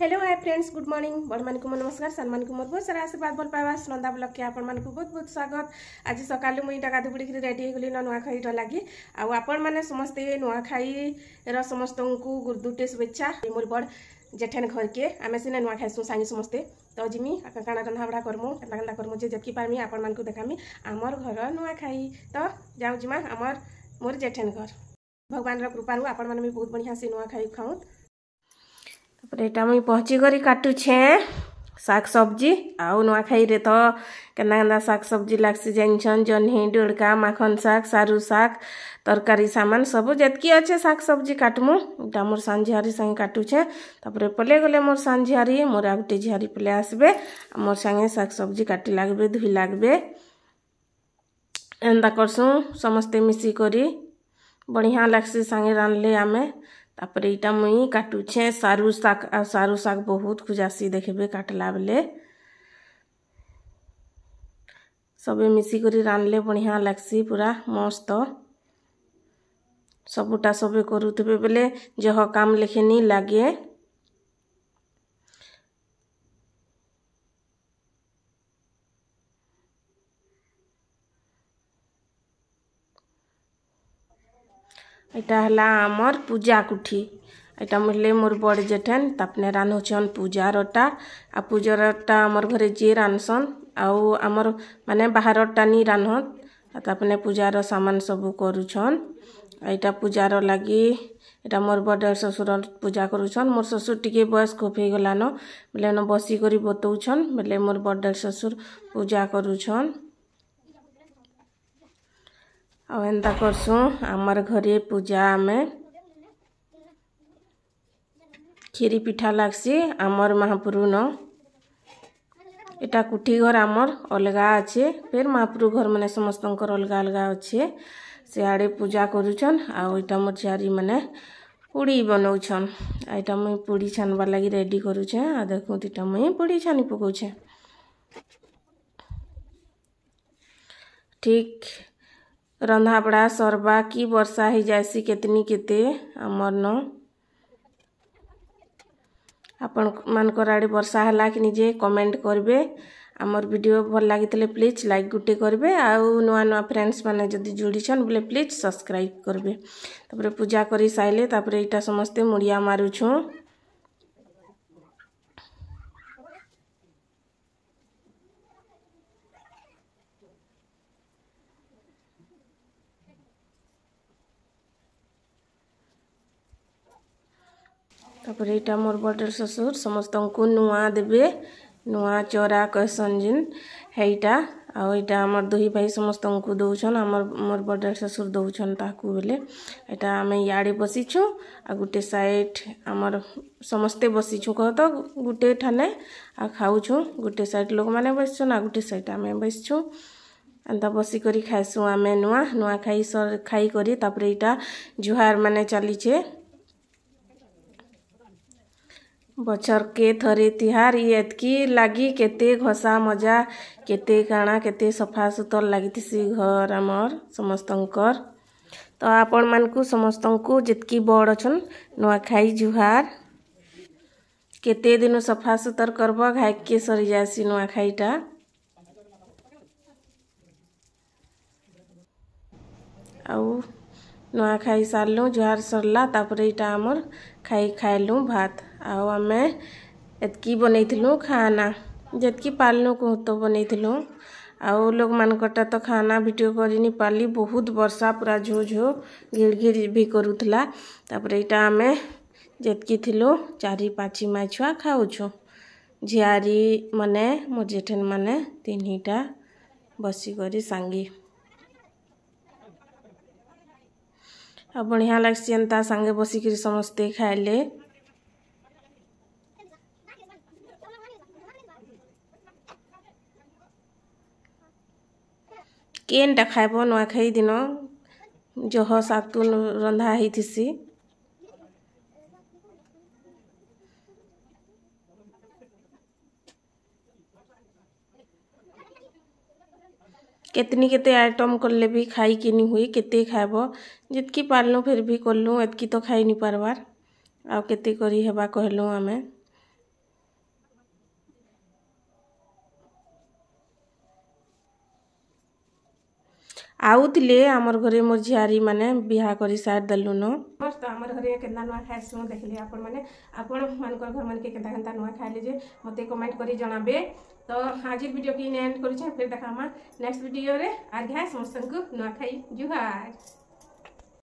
hello hi friends good morning भणमानको म नमस्कार सम्मानको मोर बहुत सारा आशीर्वाद भल पाଇବା ନନ୍ଦା ବ୍ଲକ୍କେ ଆପଣମାନଙ୍କୁ ବହୁତ ବହୁତ ସ୍ୱାଗତ ଆଜି ସକାଳୁ ମୁଇଁ ଡକା ଧୁବୁଡ଼ିକିରି ରେଡ଼ି ହେଇଗଲି ନା ନୂଆଖାଇର ଲାଗି ଆଉ ଆପଣମାନେ ସମସ୍ତେ ନୂଆଖାଇର ସମସ୍ତଙ୍କୁ ଗୁରୁଦୁଟେ ଶୁଭେଚ୍ଛା मोर बड़ जेठेन घर के आम सीना नुआ खाइसु सांगे समस्ते तो जिमी काण रंधाबड़ा करमु केंता केंता करमु जे जबकि पारमी आपण देखामी आमर घर नुआ खाई तो जाऊ जिमा आमर मोर जेठेन घर भगवान रूपा आपण मैंने बहुत बढ़िया से नुआ खाई खाऊँ ତାପରେ ଏଇଟା ମୁଇଁ ପହଞ୍ଚିକରି କାଟୁଛେଁ ଶାଗ ସବ୍ଜି ଆଉ ନୂଆଖାଇରେ ତ କେନ୍ତା କେନ୍ତା ଶାଗ ସବ୍ଜି ଲାଗ୍ସି ଜାଣିଛନ୍ ଜହ୍ନି ଡୁଡ଼କା ମାଖନ୍ ଶାଗ ସାରୁ ଶାଗ ତରକାରୀ ସାମାନ ସବୁ ଯେତ୍କି ଅଛେ ଶାଗ ସବ୍ଜି କାଟ୍ମୁ ଇଟା ମୋର୍ ସାଞ୍ଝିଆରି ସାଙ୍ଗେ କାଟୁଛେଁ ତାପରେ ପଲେ ଗଲେ ମୋର୍ ସାଞ୍ଝିଆରି ମୋର୍ ଆଉ ଗୁଟେ ଝିଆରି ପଲେ ଆସ୍ବେ ମୋର୍ ସାଙ୍ଗେ ଶାଗ ସବ୍ଜି କାଟି ଲାଗ୍ବେ ଧୁଇ ଲାଗ୍ବେ ଏନ୍ତା କର୍ସୁଁ ସମସ୍ତେ ମିଶିକରି ବଢ଼ିଆ ଲାଗ୍ସି ସାଙ୍ଗେ ରାନ୍ଧ୍ଲେ ଆମେ ତାପରେ ଇଟା ମୁଇଁ କାଟୁଛେଁ ସାରୁ ଶାଗ୍ ଆଉ ସାରୁ ଶାଗ୍ ବହୁତ୍ ଖୁଜାସି ଦେଖ୍ବେ କାଟ୍ଲା ବେଲେ ସବେ ମିଶିକରି ରାନ୍ଧ୍ଲେ ବଢ଼ିଆ ଲାଗ୍ସି ପୁରା ମସ୍ତ ସବୁଟା ସବେ କରୁଥିବେ ବେଲେ ଜହ କାମ୍ ଲେଖେନି ଲାଗେ ଏଇଟା ହେଲା ଆମର୍ ପୂଜା କୁଠି ଏଇଟା ମୁଇଲେ ମୋର ବଡ଼ ଜେଠେନ୍ ତାପନେ ରାନ୍ଧୁଛନ୍ ପୂଜାରଟା ଆଉ ପୂଜାରଟା ଆମର୍ ଘରେ ଯିଏ ରାନ୍ଧସନ୍ ଆଉ ଆମର ମାନେ ବାହାରଟା ନି ରାନ୍ଧନ୍ ଆଉ ତାପନେ ପୂଜାର ସାମାନ ସବୁ କରୁଛନ୍ ଏଇଟା ପୂଜାର ଲାଗି ଏଇଟା ମୋର ବଡ଼ ଶ୍ୱଶୁର ପୂଜା କରୁଛନ୍ ମୋର ଶ୍ୱଶୁର ଟିକେ ବୟସ ଖୁବ୍ ହେଇଗଲାନ ବୋଲେ ନ ବସିକରି ବତଉଛନ୍ ବୋଲେ ମୋର ବଡ଼ ଶ୍ୱଶୁର ପୂଜା କରୁଛନ୍ ଆଉ ଏନ୍ତା କରସୁଁ ଆମର ଘରେ ପୂଜା ଆମେ କ୍ଷୀରି ପିଠା ଲାଗ୍ସି ଆମର ନ ଏଟା କୁଠି ଘର ଆମର ଅଲଗା ଅଛେ ଫେର୍ ମହାପୁରୁ ମାନେ ସମସ୍ତଙ୍କର ଅଲଗା ଅଲଗା ଅଛେ ସିଆଡ଼େ ପୂଜା କରୁଛନ୍ ଆଉ ଏଇଟା ମୋର ଝିଆରୀମାନେ ପୁଡ଼ି ବନଉଛନ୍ ଏଇଟା ମୁଇଁ ପୁଡ଼ି ଛାନ୍ବାର୍ ଲାଗି ରେଡ଼ି କରୁଛେଁ ଆଉ ଦେଖୁଁ ଦୁଇଟା ମୁଇଁ ପୁଡ଼ି ଛାନି ପକଉଛେଁ ଠିକ୍ ରନ୍ଧାବଢ଼ା ସର୍ବା କି ବର୍ଷା ହେଇଯାଏସି କେତନି କେତେ ଆମର୍ନ ଆପଣମାନଙ୍କର ଆଡ଼େ ବର୍ଷା ହେଲା କି ନିଜେ କମେଣ୍ଟ କରିବେ ଆମର ଭିଡ଼ିଓ ଭଲ ଲାଗିଥିଲେ ପ୍ଲିଜ୍ ଲାଇକ୍ ଗୋଟେ କରିବେ ଆଉ ନୂଆ ନୂଆ ଫ୍ରେଣ୍ଡସ୍ମାନେ ଯଦି ଯୋଡ଼ିଛନ୍ ବୋଲେ ପ୍ଲିଜ୍ ସବସ୍କ୍ରାଇବ୍ କରିବେ ତାପରେ ପୂଜା କରି ସାରିଲେ ତାପରେ ଏଇଟା ସମସ୍ତେ ମୁଡ଼ିଆ ମାରୁଛୁଁ ତାପରେ ଏଇଟା ମୋର ବଡ଼ର ଶ୍ୱଶୁର ସମସ୍ତଙ୍କୁ ନୂଆ ଦେବେ ନୂଆ ଚରା କହେସନ୍ ଯେନ୍ ହେଇଟା ଆଉ ଏଇଟା ଆମର ଦୁଇ ଭାଇ ସମସ୍ତଙ୍କୁ ଦେଉଛନ୍ ଆମର ମୋର ବଡ଼ର ଶ୍ୱଶୁର ଦେଉଛନ୍ ତାହାକୁ ବେଲେ ଏଇଟା ଆମେ ଇଆଡ଼େ ବସିଛୁ ଆଉ ଗୋଟେ ସାଇଡ଼୍ ଆମର ସମସ୍ତେ ବସିଛୁ କହ ତ ଗୋଟେ ଠାନେ ଆଉ ଖାଉଛୁ ଗୋଟେ ସାଇଡ଼୍ ଲୋକମାନେ ବସିଛନ୍ ଆଉ ଗୋଟେ ସାଇଡ଼୍ ଆମେ ବସିଛୁ ଏନ୍ତା ବସିକରି ଖାଇସୁଁ ଆମେ ନୂଆ ନୂଆ ଖାଇ ଖାଇକରି ତାପରେ ଏଇଟା ଜୁହାର ମାନେ ଚାଲିଛେ बचर के थरे तिहार ये की लगी के घसा मजा के सफा सुतर लगी घर आम समस्त तो आपण मान समस्त जितक बड़ अच्छे नुआखाई जुहार केत दिन सफा सुतर करब घाइके सरी जासी नुआखाईटा आ ନୂଆ ଖାଇ ସାରିଲୁ ଜୁହାର ସରିଲା ତାପରେ ଏଇଟା ଆମର ଖାଇ ଖାଇଲୁ ଭାତ ଆଉ ଆମେ ଏତ୍କି ବନେଇଥିଲୁ ଖାନା ଯେତ୍କି ପାରିଲୁ କୁହତ ବନେଇଥିଲୁ ଆଉ ଲୋକମାନଙ୍କଟା ତ ଖାନା ଭିଡ଼ିଓ କରିନି ପାରିଲି ବହୁତ ବର୍ଷା ପୁରା ଝୋ ଝୋ ଘିଡ଼ ଘିଡ଼ ବି କରୁଥିଲା ତାପରେ ଏଇଟା ଆମେ ଯେତ୍କି ଥିଲୁ ଚାରି ପାଚି ମା ଛୁଆ ଖାଉଛୁ ଝିଆରୀ ମାନେ ମୋ ଜେଠେନ୍ ମାନେ ତିନିଟା ବସିକରି ସାଙ୍ଗି ଆଉ ବଢ଼ିଆ ଲାଗ୍ସି ଏନ୍ତା ସାଙ୍ଗେ ବସିକିରି ସମସ୍ତେ ଖାଇଲେ କେନ୍ଟା ଖାଇବ ନୂଆଖାଇ ଦିନ ଜହ ସାତୁ ରନ୍ଧା ହେଇଥିସି କେତନି କେତେ ଆଇଟମ୍ କଲେ ବି ଖାଇକିନି ହୁଏ କେତେ ଖାଇବ ଯେତ୍କି ପାର୍ଲୁ ଫିର୍ ବି କଲୁ ଏତ୍କି ତ ଖାଇ ନି ପାର୍ବାର୍ ଆଉ କେତେ କରି ହେବା କହିଲୁ ଆମେ ଆଉଥିଲେ ଆମର ଘରେ ମୋର ଝିଆରୀମାନେ ବିହା କରି ସାରିଦେଲୁନ ସମସ୍ତ ଆମର ଘରେ କେନ୍ତା ନୂଆ ଖାଇସୁଁ ଦେଖିଲେ ଆପଣମାନେ ଆପଣମାନଙ୍କର ଘରମାନକେ କେନ୍ତା କେନ୍ତା ନୂଆ ଖାଇଲେ ଯେ ମୋତେ କମେଣ୍ଟ କରି ଜଣାବେ ତ ଆଜି ଭିଡ଼ିଓ କି ଏଣ୍ଡ କରୁଛେ ଫେର୍ ଦେଖାମା ନେକ୍ସଟ ଭିଡ଼ିଓରେ ଆଜ୍ଞା ସମସ୍ତଙ୍କୁ ନୂଆଖାଇ ଜୁହାର